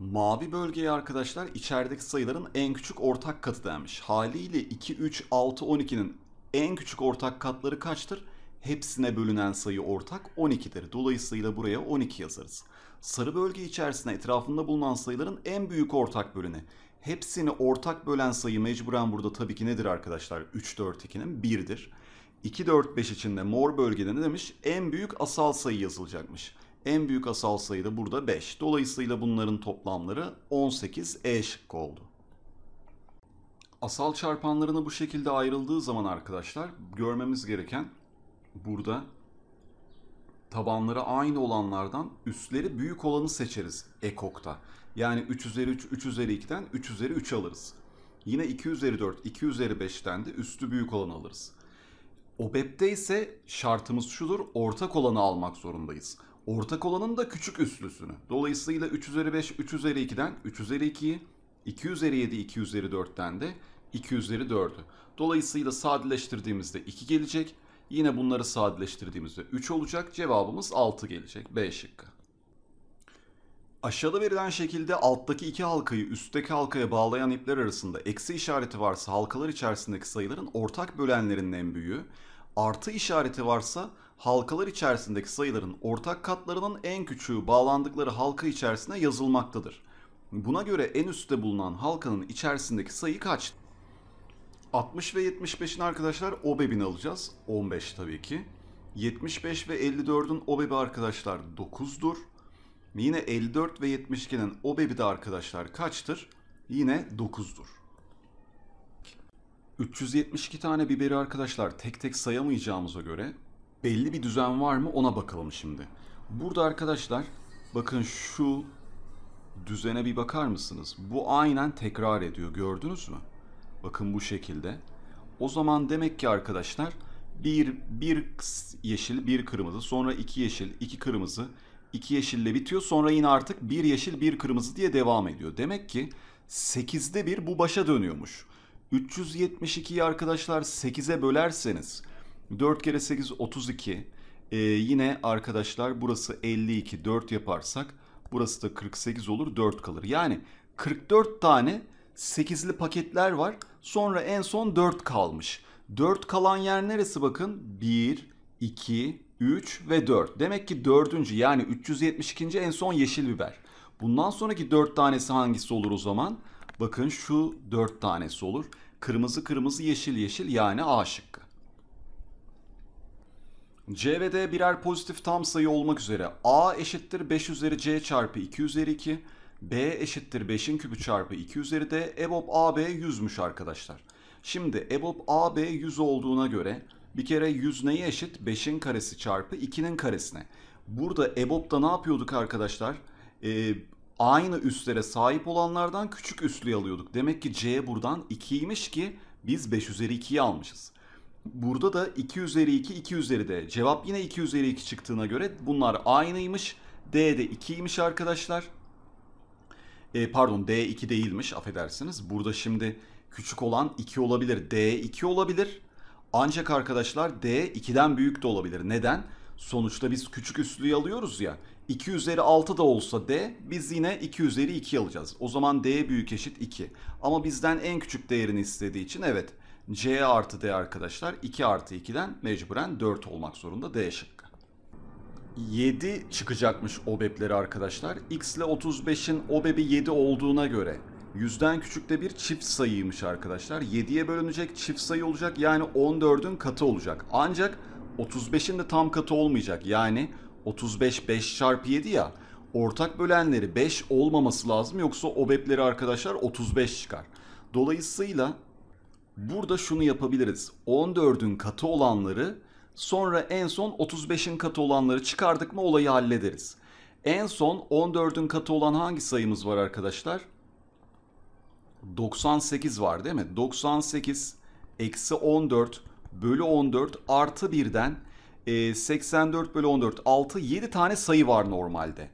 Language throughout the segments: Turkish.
Mavi bölgeye arkadaşlar içerideki sayıların en küçük ortak katı denmiş. Haliyle 2, 3, 6, 12'nin en küçük ortak katları kaçtır? Hepsine bölünen sayı ortak 12'dir. Dolayısıyla buraya 12 yazarız. Sarı bölge içerisinde etrafında bulunan sayıların en büyük ortak bölünü. Hepsini ortak bölen sayı mecburen burada tabii ki nedir arkadaşlar? 3, 4, 2'nin 1'dir. 2, 4, 5 içinde mor bölgede ne demiş? En büyük asal sayı yazılacakmış. En büyük asal sayı da burada 5. Dolayısıyla bunların toplamları 18 E şıkkı oldu. Asal çarpanlarına bu şekilde ayrıldığı zaman arkadaşlar görmemiz gereken burada tabanları aynı olanlardan üstleri büyük olanı seçeriz ekokta. Yani 3 üzeri 3, 3 üzeri 2'den 3 üzeri 3 alırız. Yine 2 üzeri 4, 2 üzeri 5'ten de üstü büyük olanı alırız. OBEP'te ise şartımız şudur, ortak olanı almak zorundayız. Ortak olanın da küçük üslüsünü. Dolayısıyla 3 üzeri 5, 3 üzeri 2'den 3 üzeri 2'yi, 2 üzeri 7, 2 üzeri 4'ten de 2 üzeri 4'ü. Dolayısıyla sadeleştirdiğimizde 2 gelecek. Yine bunları sadeleştirdiğimizde 3 olacak. Cevabımız 6 gelecek. B şıkkı. Aşağıda verilen şekilde alttaki iki halkayı üstteki halkaya bağlayan ipler arasında eksi işareti varsa halkalar içerisindeki sayıların ortak bölenlerinin en büyüğü, artı işareti varsa halkalar içerisindeki sayıların ortak katlarının en küçüğü bağlandıkları halka içerisine yazılmaktadır. Buna göre en üstte bulunan halkanın içerisindeki sayı kaç? 60 ve 75'in arkadaşlar OBEB'ini alacağız. 15 tabii ki. 75 ve 54'ün OBEB'i arkadaşlar 9'dur. Yine 54 ve 72'nin OBEB'i de arkadaşlar kaçtır? Yine 9'dur. 372 tane biberi arkadaşlar tek tek sayamayacağımıza göre belli bir düzen var mı ona bakalım şimdi. Burada arkadaşlar bakın şu düzene bir bakar mısınız? Bu aynen tekrar ediyor gördünüz mü? Bakın bu şekilde. O zaman demek ki arkadaşlar bir, bir yeşil bir kırmızı sonra iki yeşil iki kırmızı iki yeşille bitiyor sonra yine artık bir yeşil bir kırmızı diye devam ediyor. Demek ki 8'de bir bu başa dönüyormuş. 372'yi arkadaşlar 8'e bölerseniz 4 kere 8 32. Ee, yine arkadaşlar burası 52 4 yaparsak burası da 48 olur 4 kalır. Yani 44 tane 8'li paketler var. Sonra en son 4 kalmış. 4 kalan yer neresi bakın? 1, 2, 3 ve 4. Demek ki 4. yani 372. en son yeşil biber. Bundan sonraki 4 tanesi hangisi olur o zaman? Bakın şu 4 tanesi olur. Kırmızı kırmızı yeşil yeşil yani aşık. CVD birer pozitif tam sayı olmak üzere A eşittir 5 üzeri C çarpı 2 üzeri 2, B eşittir 5'in küpü çarpı 2 üzeri d. EBOB AB 100'müş arkadaşlar. Şimdi EBOB AB 100 olduğuna göre bir kere 100 neye eşit? 5'in karesi çarpı 2'nin karesine. Burada EBOB'da ne yapıyorduk arkadaşlar? Ee, aynı üstlere sahip olanlardan küçük üslü alıyorduk. Demek ki C buradan 2'ymiş ki biz 5 üzeri 2'yi almışız. Burada da 2 üzeri 2, 2 üzeri D. Cevap yine 2 üzeri 2 çıktığına göre bunlar aynıymış. D de 2'ymiş arkadaşlar. E, pardon D 2 değilmiş affedersiniz. Burada şimdi küçük olan 2 olabilir. D 2 olabilir. Ancak arkadaşlar D 2'den büyük de olabilir. Neden? Sonuçta biz küçük üslüyü alıyoruz ya. 2 üzeri 6 da olsa D biz yine 2 üzeri 2 alacağız. O zaman D büyük eşit 2. Ama bizden en küçük değerini istediği için evet C artı D arkadaşlar 2 artı 2'den mecburen 4 olmak zorunda D şıkkı. 7 çıkacakmış OBEB'leri arkadaşlar. X ile 35'in OBEB'i 7 olduğuna göre yüzden küçükte bir çift sayıymış arkadaşlar. 7'ye bölünecek çift sayı olacak yani 14'ün katı olacak. Ancak 35'in de tam katı olmayacak. Yani 35 5 çarpı 7 ya ortak bölenleri 5 olmaması lazım yoksa OBEB'leri arkadaşlar 35 çıkar. Dolayısıyla Burada şunu yapabiliriz. 14'ün katı olanları sonra en son 35'in katı olanları çıkardık mı olayı hallederiz. En son 14'ün katı olan hangi sayımız var arkadaşlar? 98 var değil mi? 98 eksi 14 bölü 14 artı birden 84 e, bölü 14 6 7 tane sayı var normalde.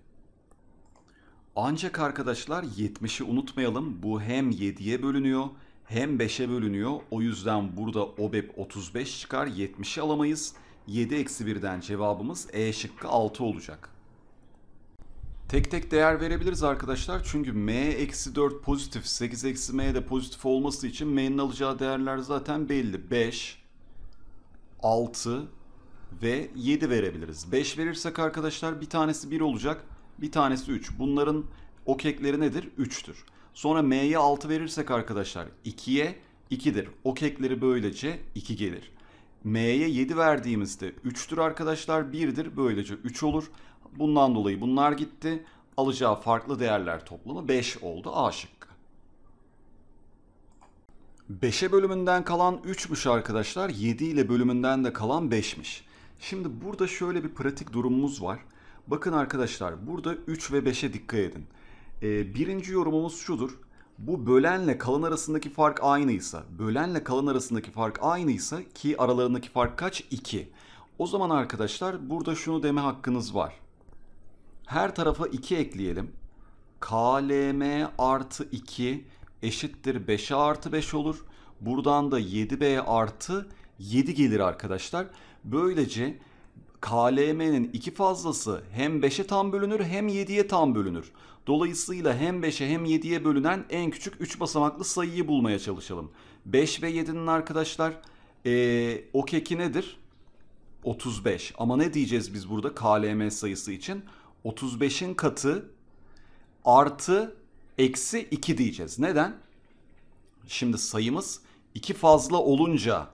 Ancak arkadaşlar 70'i unutmayalım. Bu hem 7'ye bölünüyor hem 5'e bölünüyor. O yüzden burada OBEP e 35 çıkar. 70'i alamayız. 7 eksi 1'den cevabımız E şıkkı 6 olacak. Tek tek değer verebiliriz arkadaşlar. Çünkü m eksi 4 pozitif, 8 eksi m de pozitif olması için m'nin alacağı değerler zaten belli. 5, 6 ve 7 verebiliriz. 5 verirsek arkadaşlar bir tanesi 1 olacak, bir tanesi 3. Bunların okekleri nedir? 3'tür. Sonra m'ye 6 verirsek arkadaşlar 2'ye 2'dir. O kekleri böylece 2 gelir. M'ye 7 verdiğimizde 3'tür arkadaşlar 1'dir böylece 3 olur. Bundan dolayı bunlar gitti. Alacağı farklı değerler toplamı 5 oldu A şıkkı. 5'e bölümünden kalan 3'müş arkadaşlar. 7 ile bölümünden de kalan 5'miş. Şimdi burada şöyle bir pratik durumumuz var. Bakın arkadaşlar burada 3 ve 5'e dikkat edin. Ee, birinci yorumumuz şudur. Bu bölenle kalan arasındaki fark aynıysa, bölenle kalan arasındaki fark aynıysa ki aralarındaki fark kaç? 2. O zaman arkadaşlar burada şunu deme hakkınız var. Her tarafa 2 ekleyelim. KLM artı 2 eşittir 5'e artı 5 olur. Buradan da 7B artı 7 gelir arkadaşlar. Böylece KLM'nin iki fazlası hem 5'e tam bölünür hem 7'ye tam bölünür. Dolayısıyla hem 5'e hem 7'ye bölünen en küçük 3 basamaklı sayıyı bulmaya çalışalım. 5 ve 7'nin arkadaşlar ee, o keki nedir? 35. Ama ne diyeceğiz biz burada KLM sayısı için? 35'in katı artı eksi 2 diyeceğiz. Neden? Şimdi sayımız 2 fazla olunca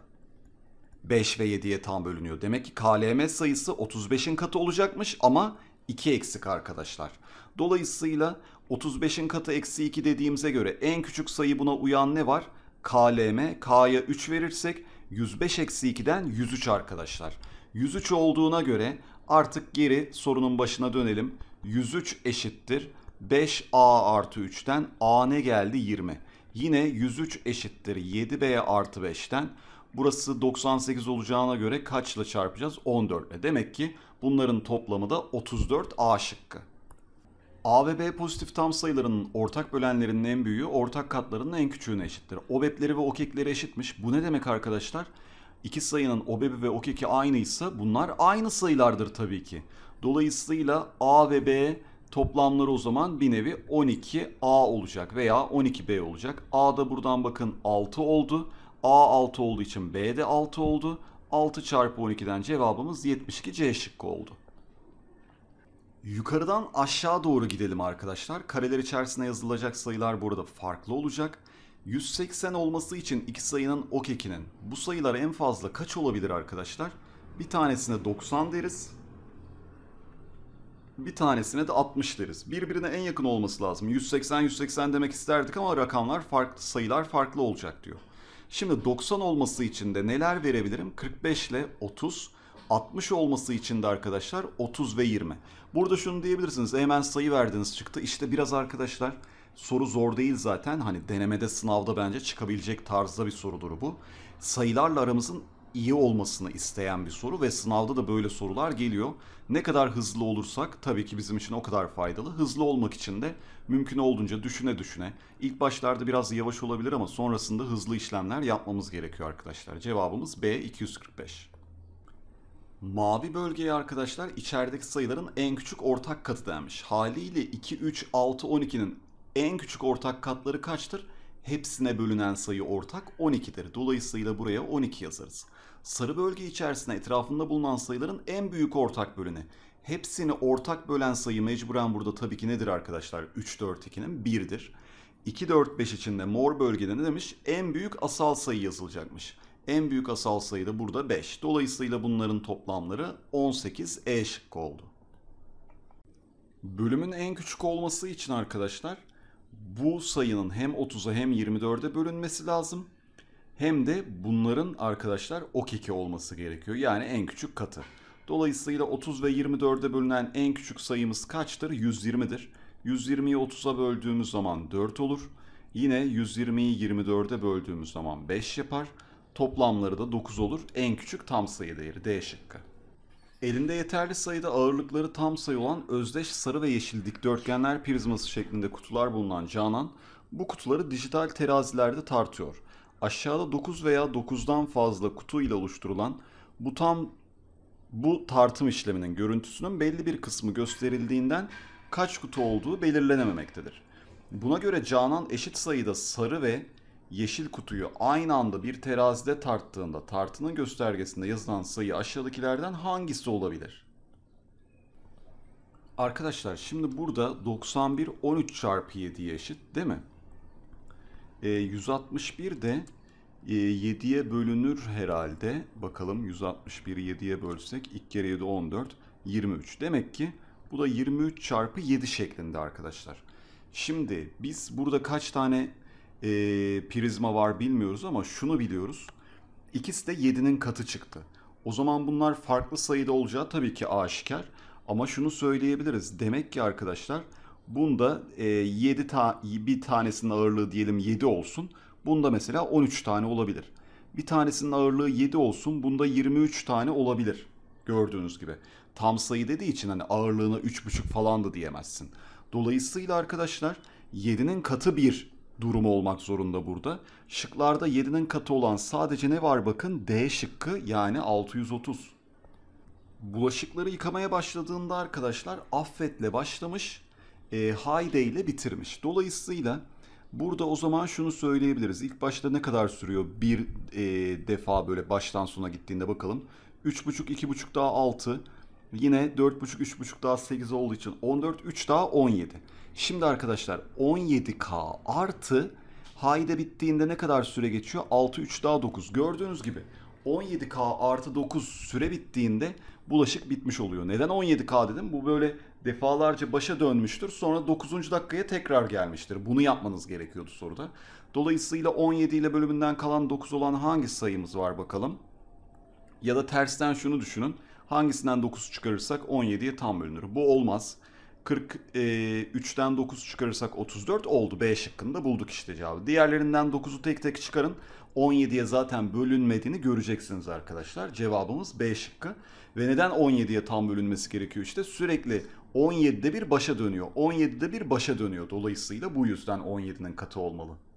5 ve 7'ye tam bölünüyor. Demek ki KLM sayısı 35'in katı olacakmış ama 2 eksik arkadaşlar. Dolayısıyla 35'in katı eksi 2 dediğimize göre en küçük sayı buna uyan ne var? KLM, K'ya 3 verirsek 105 eksi 2'den 103 arkadaşlar. 103 olduğuna göre artık geri sorunun başına dönelim. 103 eşittir 5A artı 3'ten A ne geldi? 20. Yine 103 eşittir 7B artı 5'ten Burası 98 olacağına göre kaçla çarpacağız? 14 ile. Demek ki bunların toplamı da 34 A şıkkı. A ve B pozitif tam sayılarının ortak bölenlerinin en büyüğü ortak katlarının en küçüğüne eşittir. OBEP'leri ve OKEK'leri eşitmiş. Bu ne demek arkadaşlar? İki sayının obebi ve OKEK'i aynıysa bunlar aynı sayılardır tabii ki. Dolayısıyla A ve B toplamları o zaman bir nevi 12A olacak veya 12B olacak. A da buradan bakın 6 oldu. A 6 olduğu için B de 6 oldu. 6 çarpı 12'den cevabımız 72 C şıkkı oldu. Yukarıdan aşağı doğru gidelim arkadaşlar. Kareler içerisine yazılacak sayılar burada farklı olacak. 180 olması için iki sayının o ok Bu sayılar en fazla kaç olabilir arkadaşlar? Bir tanesine 90 deriz. Bir tanesine de 60 deriz. Birbirine en yakın olması lazım. 180 180 demek isterdik ama rakamlar farklı, sayılar farklı olacak diyor. Şimdi 90 olması için de neler verebilirim? 45 ile 30, 60 olması için de arkadaşlar 30 ve 20. Burada şunu diyebilirsiniz. Hemen sayı verdiniz çıktı. İşte biraz arkadaşlar soru zor değil zaten. Hani denemede sınavda bence çıkabilecek tarzda bir sorudur bu. Sayılarla aramızın iyi olmasını isteyen bir soru ve sınavda da böyle sorular geliyor. Ne kadar hızlı olursak tabii ki bizim için o kadar faydalı. Hızlı olmak için de mümkün olduğunca düşüne düşüne. İlk başlarda biraz yavaş olabilir ama sonrasında hızlı işlemler yapmamız gerekiyor arkadaşlar. Cevabımız B 245. Mavi bölgeye arkadaşlar içerideki sayıların en küçük ortak katı denmiş. Haliyle 2, 3, 6, 12'nin en küçük ortak katları kaçtır? hepsine bölünen sayı ortak 12'dir. Dolayısıyla buraya 12 yazarız. Sarı bölge içerisinde etrafında bulunan sayıların en büyük ortak bölünü. Hepsini ortak bölen sayı mecburen burada tabii ki nedir arkadaşlar? 3, 4, 2'nin 1'dir. 2, 4, 5 içinde mor bölgede ne demiş? En büyük asal sayı yazılacakmış. En büyük asal sayı da burada 5. Dolayısıyla bunların toplamları 18 E şıkkı oldu. Bölümün en küçük olması için arkadaşlar bu sayının hem 30'a hem 24'e bölünmesi lazım. Hem de bunların arkadaşlar o keke olması gerekiyor. Yani en küçük katı. Dolayısıyla 30 ve 24'e bölünen en küçük sayımız kaçtır? 120'dir. 120'yi 30'a böldüğümüz zaman 4 olur. Yine 120'yi 24'e böldüğümüz zaman 5 yapar. Toplamları da 9 olur. En küçük tam sayı değeri D şıkkı. Elinde yeterli sayıda ağırlıkları tam sayı olan özdeş sarı ve yeşil dikdörtgenler prizması şeklinde kutular bulunan Canan, bu kutuları dijital terazilerde tartıyor. Aşağıda 9 veya 9'dan fazla kutu ile oluşturulan bu tam bu tartım işleminin görüntüsünün belli bir kısmı gösterildiğinden kaç kutu olduğu belirlenememektedir. Buna göre Canan eşit sayıda sarı ve yeşil kutuyu aynı anda bir terazide tarttığında tartının göstergesinde yazılan sayı aşağıdakilerden hangisi olabilir? Arkadaşlar şimdi burada 91 13 çarpı 7'ye eşit değil mi? E, ee, 161 de e, 7'ye bölünür herhalde. Bakalım 161'i 7'ye bölsek 2 kere 7 14 23. Demek ki bu da 23 çarpı 7 şeklinde arkadaşlar. Şimdi biz burada kaç tane e, prizma var bilmiyoruz ama şunu biliyoruz. İkisi de 7'nin katı çıktı. O zaman bunlar farklı sayıda olacağı tabii ki aşikar. Ama şunu söyleyebiliriz. Demek ki arkadaşlar bunda e, 7 ta bir tanesinin ağırlığı diyelim 7 olsun. Bunda mesela 13 tane olabilir. Bir tanesinin ağırlığı 7 olsun. Bunda 23 tane olabilir. Gördüğünüz gibi. Tam sayı dediği için hani ağırlığına 3,5 falan da diyemezsin. Dolayısıyla arkadaşlar 7'nin katı 1 durumu olmak zorunda burada. Şıklarda 7'nin katı olan sadece ne var bakın? D şıkkı yani 630. Bulaşıkları yıkamaya başladığında arkadaşlar affetle başlamış, e, hayde ile bitirmiş. Dolayısıyla burada o zaman şunu söyleyebiliriz. İlk başta ne kadar sürüyor bir e, defa böyle baştan sona gittiğinde bakalım. 3,5, 2,5 daha 6. Yine 4,5, 3,5 daha 8 olduğu için 14, 3 daha 17. Şimdi arkadaşlar 17K artı hayda e bittiğinde ne kadar süre geçiyor? 6, 3 daha 9. Gördüğünüz gibi 17K artı 9 süre bittiğinde bulaşık bitmiş oluyor. Neden 17K dedim? Bu böyle defalarca başa dönmüştür. Sonra 9. dakikaya tekrar gelmiştir. Bunu yapmanız gerekiyordu soruda. Dolayısıyla 17 ile bölümünden kalan 9 olan hangi sayımız var bakalım? Ya da tersten şunu düşünün. Hangisinden 9 çıkarırsak 17'ye tam bölünür. Bu olmaz. 43'ten 9 çıkarırsak 34 oldu. B şıkkında bulduk işte cevabı. Diğerlerinden 9'u tek tek çıkarın. 17'ye zaten bölünmediğini göreceksiniz arkadaşlar. Cevabımız B şıkkı. Ve neden 17'ye tam bölünmesi gerekiyor işte? Sürekli 17'de bir başa dönüyor. 17'de bir başa dönüyor. Dolayısıyla bu yüzden 17'nin katı olmalı.